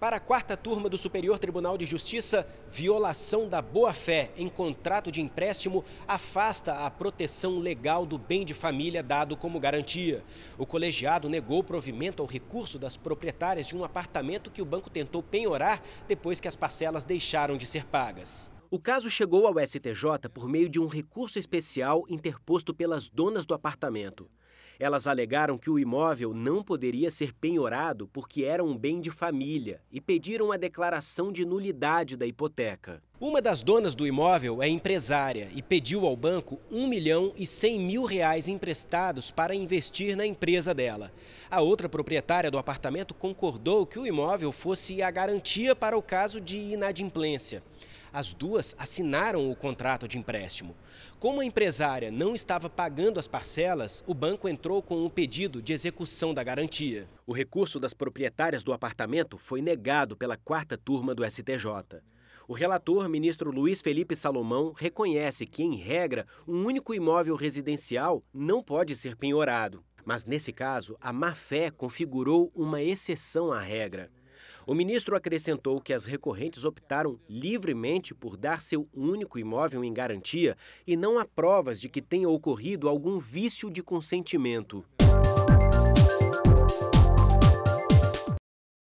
Para a quarta turma do Superior Tribunal de Justiça, violação da boa-fé em contrato de empréstimo afasta a proteção legal do bem de família dado como garantia. O colegiado negou provimento ao recurso das proprietárias de um apartamento que o banco tentou penhorar depois que as parcelas deixaram de ser pagas. O caso chegou ao STJ por meio de um recurso especial interposto pelas donas do apartamento. Elas alegaram que o imóvel não poderia ser penhorado porque era um bem de família e pediram a declaração de nulidade da hipoteca. Uma das donas do imóvel é empresária e pediu ao banco 1 milhão e 100 mil reais emprestados para investir na empresa dela. A outra proprietária do apartamento concordou que o imóvel fosse a garantia para o caso de inadimplência. As duas assinaram o contrato de empréstimo. Como a empresária não estava pagando as parcelas, o banco entrou com um pedido de execução da garantia. O recurso das proprietárias do apartamento foi negado pela quarta turma do STJ. O relator, ministro Luiz Felipe Salomão, reconhece que, em regra, um único imóvel residencial não pode ser penhorado. Mas, nesse caso, a má-fé configurou uma exceção à regra. O ministro acrescentou que as recorrentes optaram livremente por dar seu único imóvel em garantia e não há provas de que tenha ocorrido algum vício de consentimento.